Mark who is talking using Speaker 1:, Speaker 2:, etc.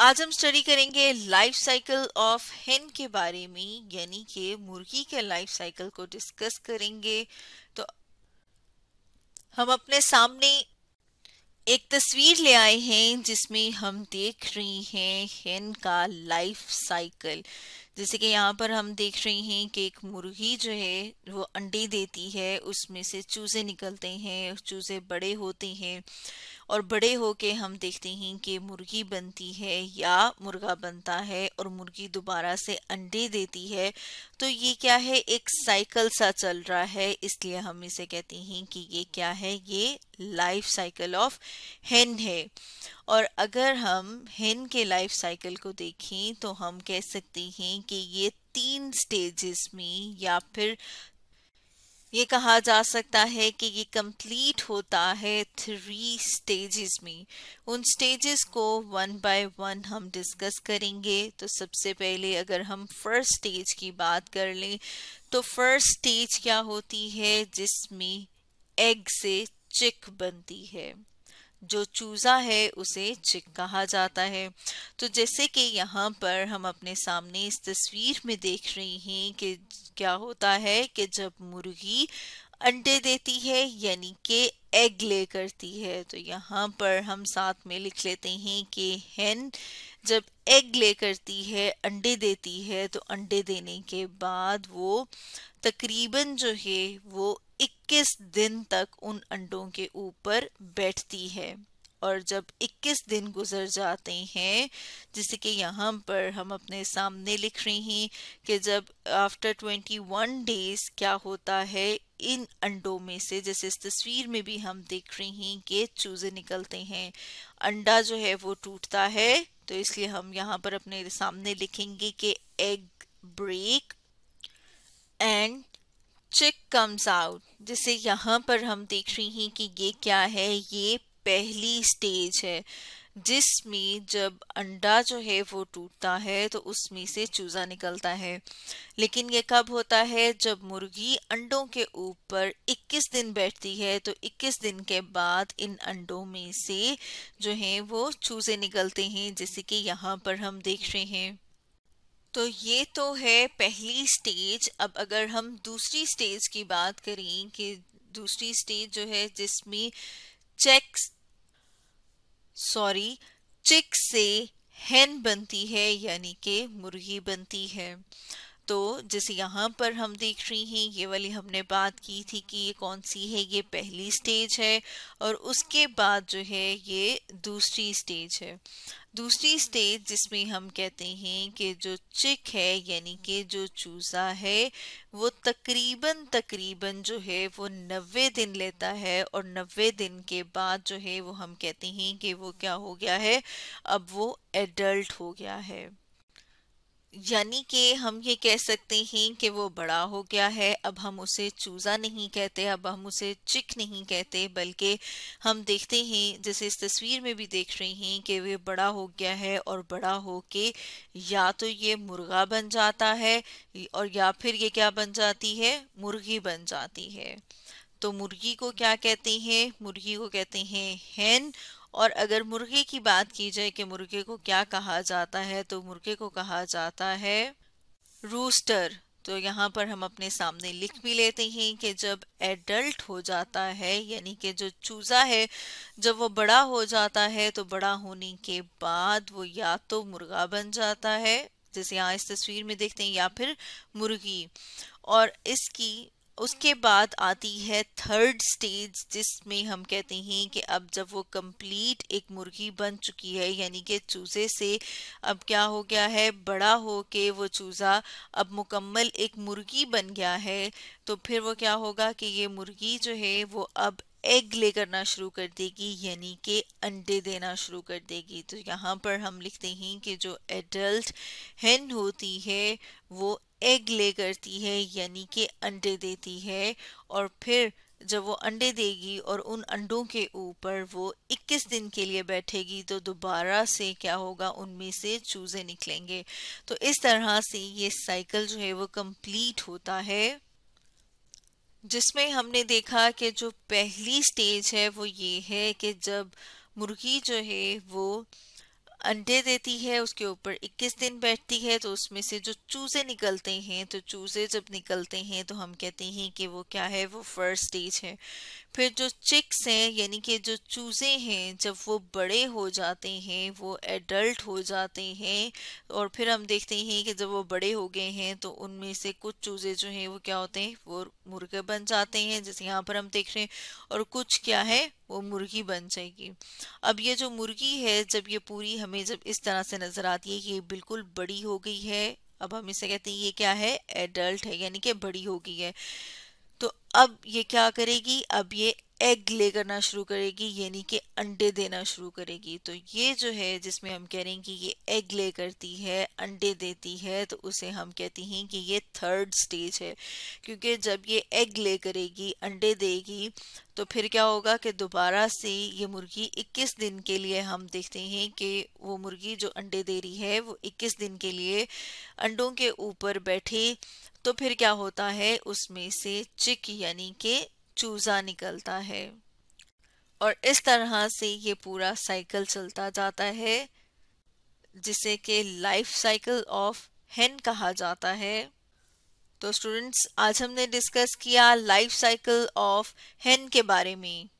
Speaker 1: आज हम स्टडी करेंगे लाइफ साइकिल ऑफ हेन के बारे में यानी कि मुर्गी के लाइफ साइकिल को डिस्कस करेंगे तो हम अपने सामने एक तस्वीर ले आए हैं जिसमें हम देख रही हैं हेन का लाइफ साइकिल जैसे कि यहाँ पर हम देख रहे हैं कि एक मुर्गी जो है वो अंडे देती है उसमें से चूज़े निकलते हैं चूज़े बड़े होते हैं और बड़े होके हम देखते हैं कि मुर्गी बनती है या मुर्गा बनता है और मुर्गी दोबारा से अंडे देती है तो ये क्या है एक साइकिल सा चल रहा है इसलिए हम इसे कहते हैं कि ये क्या है ये लाइफ साइकिल ऑफ हेन है और अगर हम हेन के लाइफ साइकिल को देखें तो हम कह सकते हैं कि ये तीन स्टेजेस में या फिर ये कहा जा सकता है कि ये कंप्लीट होता है थ्री स्टेजेस में उन स्टेजेस को वन बाय वन हम डिस्कस करेंगे तो सबसे पहले अगर हम फर्स्ट स्टेज की बात कर लें तो फर्स्ट स्टेज क्या होती है जिसमें एग से चिक बनती है जो चूज़ा है उसे चिक कहा जाता है तो जैसे कि यहाँ पर हम अपने सामने इस तस्वीर में देख रहे हैं कि क्या होता है कि जब मुर्गी अंडे देती है यानी कि एग ले करती है तो यहाँ पर हम साथ में लिख लेते हैं कि हेन जब एग ले करती है अंडे देती है तो अंडे देने के बाद वो तकरीबन जो है वो 21 दिन तक उन अंडों के ऊपर बैठती है और जब 21 दिन गुजर जाते हैं जैसे कि यहाँ पर हम अपने सामने लिख रही हैं कि जब आफ्टर 21 डेज क्या होता है इन अंडों में से जैसे इस तस्वीर में भी हम देख रहे हैं कि चूजे निकलते हैं अंडा जो है वो टूटता है तो इसलिए हम यहाँ पर अपने सामने लिखेंगे कि egg break and chick comes out जैसे यहाँ पर हम देख रही हैं कि ये क्या है ये पहली स्टेज है जिसमें जब अंडा जो है वो टूटता है तो उसमें से चूजा निकलता है लेकिन ये कब होता है जब मुर्गी अंडों के ऊपर 21 दिन बैठती है तो 21 दिन के बाद इन अंडों में से जो है वो चूजे निकलते हैं जैसे कि यहाँ पर हम देख रहे हैं तो ये तो है पहली स्टेज अब अगर हम दूसरी स्टेज की बात करें कि दूसरी स्टेज जो है जिसमें चेक्स सॉरी चिक से हेन बनती है यानी कि मुर्गी बनती है तो जैसे यहाँ पर हम देख रही हैं ये वाली हमने बात की थी कि ये कौन सी है ये पहली स्टेज है और उसके बाद जो है ये दूसरी स्टेज है दूसरी स्टेज जिसमें हम कहते हैं कि जो चिक है यानी कि जो चूज़ा है वो तकरीबन तकरीबन जो है वो नबे दिन लेता है और नबे दिन के बाद जो है वो हम कहते हैं कि वो क्या हो गया है अब वो एडल्ट हो गया है यानी कि हम ये कह सकते हैं कि वो बड़ा हो गया है अब हम उसे चूज़ा नहीं कहते अब हम उसे चिक नहीं कहते बल्कि हम देखते हैं जैसे इस तस्वीर में भी देख रहे हैं कि वे बड़ा हो गया है और बड़ा हो के या तो ये मुर्गा बन जाता है और या फिर ये क्या बन जाती है मुर्गी बन जाती है तो मुर्गी को क्या कहते हैं मुर्गी को कहते हैं हैन और अगर मुर्गे की बात की जाए कि मुर्गे को क्या कहा जाता है तो मुर्गे को कहा जाता है रूस्टर तो यहाँ पर हम अपने सामने लिख भी लेते हैं कि जब एडल्ट हो जाता है यानी कि जो चूज़ा है जब वो बड़ा हो जाता है तो बड़ा होने के बाद वो या तो मुर्गा बन जाता है जैसे यहाँ इस तस्वीर में देखते हैं या फिर मुर्गी और इसकी उसके बाद आती है थर्ड स्टेज जिसमें हम कहते हैं कि अब जब वो कंप्लीट एक मुर्गी बन चुकी है यानी कि चूज़े से अब क्या हो गया है बड़ा हो के वो चूज़ा अब मुकम्मल एक मुर्गी बन गया है तो फिर वो क्या होगा कि ये मुर्गी जो है वो अब एग ले करना शुरू कर देगी यानी कि अंडे देना शुरू कर देगी तो यहाँ पर हम लिखते हैं कि जो एडल्ट हेन होती है वो एग ले करती है यानी कि अंडे देती है और फिर जब वो अंडे देगी और उन अंडों के ऊपर वो 21 दिन के लिए बैठेगी तो दोबारा से क्या होगा उनमें से चूजे निकलेंगे तो इस तरह से ये साइकिल जो है वो कंप्लीट होता है जिसमें हमने देखा कि जो पहली स्टेज है वो ये है कि जब मुर्गी जो है वो अंडे देती है उसके ऊपर 21 दिन बैठती है तो उसमें से जो चूजे निकलते हैं तो चूजे जब निकलते हैं तो हम कहते हैं कि वो क्या है वो फर्स्ट स्टेज है फिर जो चिक्स हैं यानी कि जो चूज़े हैं जब वो बड़े हो जाते हैं वो एडल्ट हो जाते हैं और फिर हम देखते हैं कि जब वो बड़े हो गए हैं तो उनमें से कुछ चूज़े जो हैं वो क्या होते हैं वो मुर्गे बन जाते हैं जैसे यहाँ पर हम देख रहे हैं और कुछ क्या है वो मुर्गी बन जाएगी अब ये जो मुर्गी है जब ये पूरी हमें जब इस तरह से नज़र आती है कि ये बिल्कुल बड़ी हो गई है अब हम इसे कहते हैं ये क्या है एडल्ट है यानी कि बड़ी हो गई है तो अब ये क्या करेगी अब ये एग ले करना शुरू करेगी यानी कि अंडे देना शुरू करेगी तो ये जो है जिसमें हम कह रहे हैं कि ये एग ले करती है अंडे देती है तो उसे हम कहते हैं कि ये थर्ड स्टेज है क्योंकि जब ये एग ले करेगी अंडे देगी तो फिर क्या होगा कि दोबारा से ये मुर्गी 21 दिन के लिए हम देखते हैं कि वो मुर्गी जो अंडे दे रही है वो इक्कीस दिन के लिए अंडों के ऊपर बैठी तो फिर क्या होता है उसमें से चिक यानी कि चूजा निकलता है और इस तरह से ये पूरा साइकिल चलता जाता है जिसे कि लाइफ साइकिल ऑफ हेन कहा जाता है तो स्टूडेंट्स आज हमने डिस्कस किया लाइफ साइकिल ऑफ हेन के बारे में